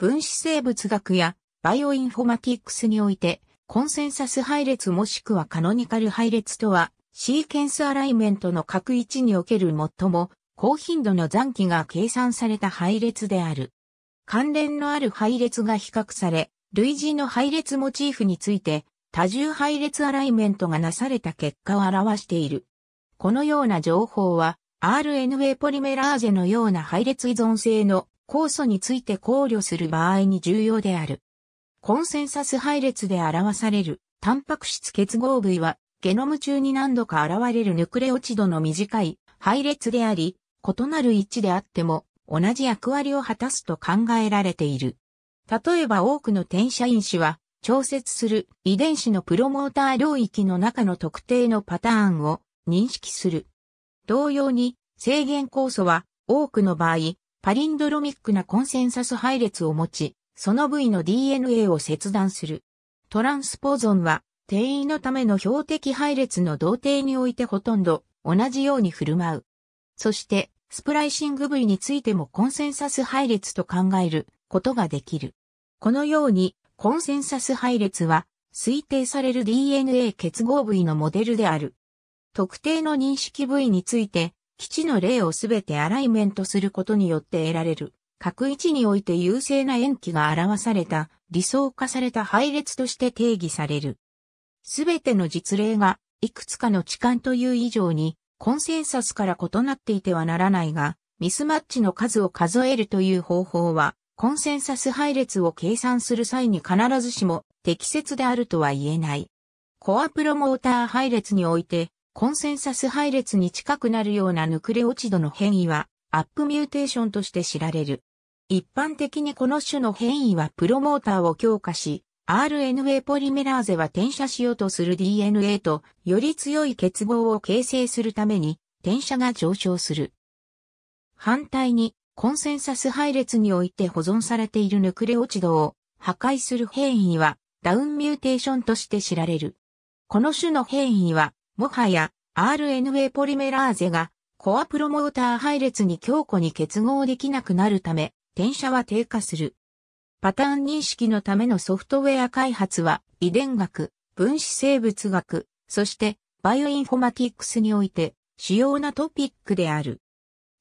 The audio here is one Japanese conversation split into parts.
分子生物学やバイオインフォマティックスにおいて、コンセンサス配列もしくはカノニカル配列とは、シーケンスアライメントの各位置における最も高頻度の残機が計算された配列である。関連のある配列が比較され、類似の配列モチーフについて、多重配列アライメントがなされた結果を表している。このような情報は、RNA ポリメラーゼのような配列依存性の酵素について考慮する場合に重要である。コンセンサス配列で表されるタンパク質結合部位はゲノム中に何度か現れるヌクレオチドの短い配列であり、異なる位置であっても同じ役割を果たすと考えられている。例えば多くの転写因子は調節する遺伝子のプロモーター領域の中の特定のパターンを認識する。同様に制限酵素は多くの場合、パリンドロミックなコンセンサス配列を持ち、その部位の DNA を切断する。トランスポーゾンは、定位のための標的配列の同定においてほとんど同じように振る舞う。そして、スプライシング部位についてもコンセンサス配列と考えることができる。このように、コンセンサス配列は、推定される DNA 結合部位のモデルである。特定の認識部位について、基地の例をすべてアライメントすることによって得られる、各位置において優勢な塩基が表された理想化された配列として定義される。すべての実例がいくつかの置換という以上にコンセンサスから異なっていてはならないが、ミスマッチの数を数えるという方法は、コンセンサス配列を計算する際に必ずしも適切であるとは言えない。コアプロモーター配列において、コンセンサス配列に近くなるようなヌクレオチドの変異は、アップミューテーションとして知られる。一般的にこの種の変異はプロモーターを強化し、RNA ポリメラーゼは転写しようとする DNA とより強い結合を形成するために転写が上昇する。反対にコンセンサス配列において保存されているヌクレオチドを破壊する変異はダウンミューテーションとして知られる。この種の変異はもはや RNA ポリメラーゼがコアプロモーター配列に強固に結合できなくなるため、転写は低下する。パターン認識のためのソフトウェア開発は遺伝学、分子生物学、そしてバイオインフォマティックスにおいて主要なトピックである。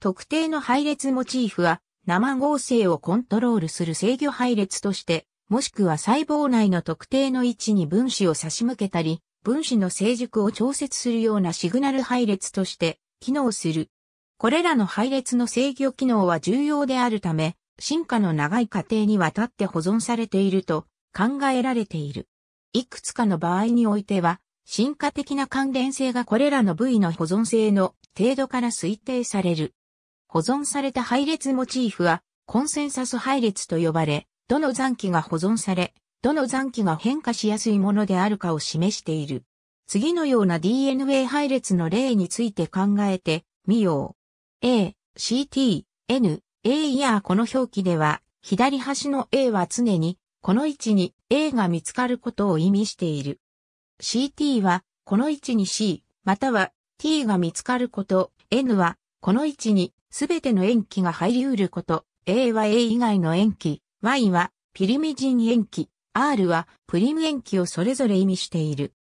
特定の配列モチーフは生合成をコントロールする制御配列として、もしくは細胞内の特定の位置に分子を差し向けたり、分子の成熟を調節するようなシグナル配列として機能する。これらの配列の制御機能は重要であるため、進化の長い過程にわたって保存されていると考えられている。いくつかの場合においては、進化的な関連性がこれらの部位の保存性の程度から推定される。保存された配列モチーフは、コンセンサス配列と呼ばれ、どの残機が保存され、どの残機が変化しやすいものであるかを示している。次のような DNA 配列の例について考えてみよう。A、CT、N、A イヤーこの表記では、左端の A は常に、この位置に A が見つかることを意味している。CT は、この位置に C、または T が見つかること、N は、この位置にすべての塩基が入り得ること、A は A 以外の塩基、Y はピリミジン塩基、R はプリム塩基をそれぞれ意味している。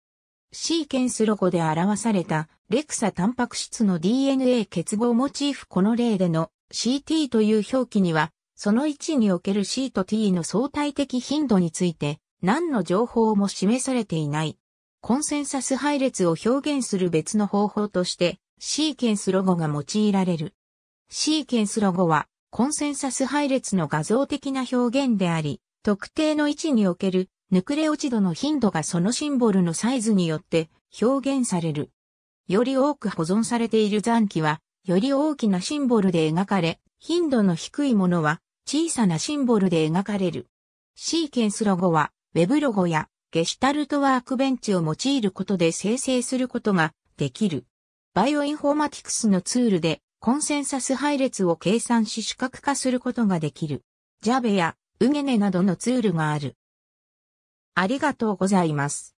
シーケンスロゴで表されたレクサタンパク質の DNA 結合モチーフこの例での CT という表記には、その位置における C と T の相対的頻度について何の情報も示されていない。コンセンサス配列を表現する別の方法として、シーケンスロゴが用いられる。シーケンスロゴは、コンセンサス配列の画像的な表現であり、特定の位置におけるヌクレオチドの頻度がそのシンボルのサイズによって表現される。より多く保存されている残機は、より大きなシンボルで描かれ、頻度の低いものは小さなシンボルで描かれる。シーケンスロゴは、ウェブロゴやゲシュタルトワークベンチを用いることで生成することができる。バイオインフォーマティクスのツールでコンセンサス配列を計算し視覚化することができる。ジャベやうねねなどのツールがある。ありがとうございます。